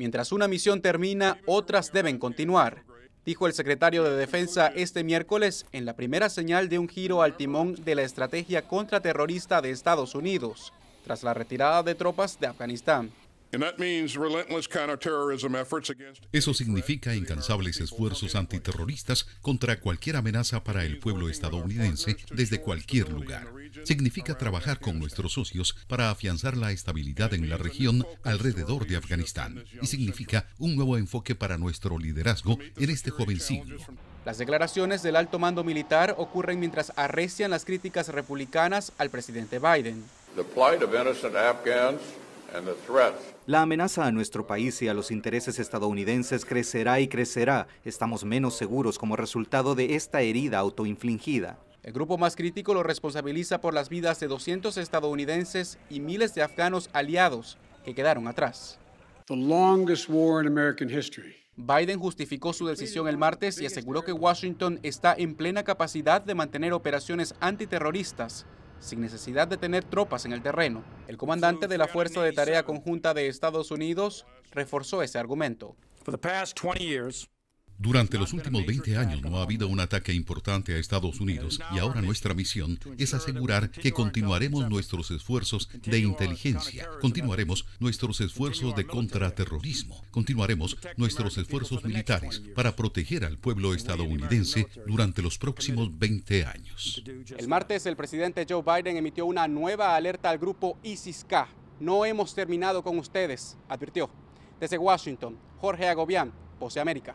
Mientras una misión termina, otras deben continuar, dijo el secretario de Defensa este miércoles en la primera señal de un giro al timón de la estrategia contraterrorista de Estados Unidos, tras la retirada de tropas de Afganistán. Eso significa incansables esfuerzos antiterroristas contra cualquier amenaza para el pueblo estadounidense desde cualquier lugar. Significa trabajar con nuestros socios para afianzar la estabilidad en la región alrededor de Afganistán. Y significa un nuevo enfoque para nuestro liderazgo en este joven siglo. Las declaraciones del alto mando militar ocurren mientras arrecian las críticas republicanas al presidente Biden. La amenaza a nuestro país y a los intereses estadounidenses crecerá y crecerá. Estamos menos seguros como resultado de esta herida autoinfligida. El grupo más crítico lo responsabiliza por las vidas de 200 estadounidenses y miles de afganos aliados que quedaron atrás. Biden justificó su decisión el martes y aseguró que Washington está en plena capacidad de mantener operaciones antiterroristas sin necesidad de tener tropas en el terreno. El comandante de la Fuerza de Tarea Conjunta de Estados Unidos reforzó ese argumento. Durante los últimos 20 años no ha habido un ataque importante a Estados Unidos y ahora nuestra misión es asegurar que continuaremos nuestros esfuerzos de inteligencia, continuaremos nuestros esfuerzos de contraterrorismo, continuaremos nuestros esfuerzos militares para proteger al pueblo estadounidense durante los próximos 20 años. El martes el presidente Joe Biden emitió una nueva alerta al grupo ISIS-K. No hemos terminado con ustedes, advirtió. Desde Washington, Jorge Agobián, Pose América.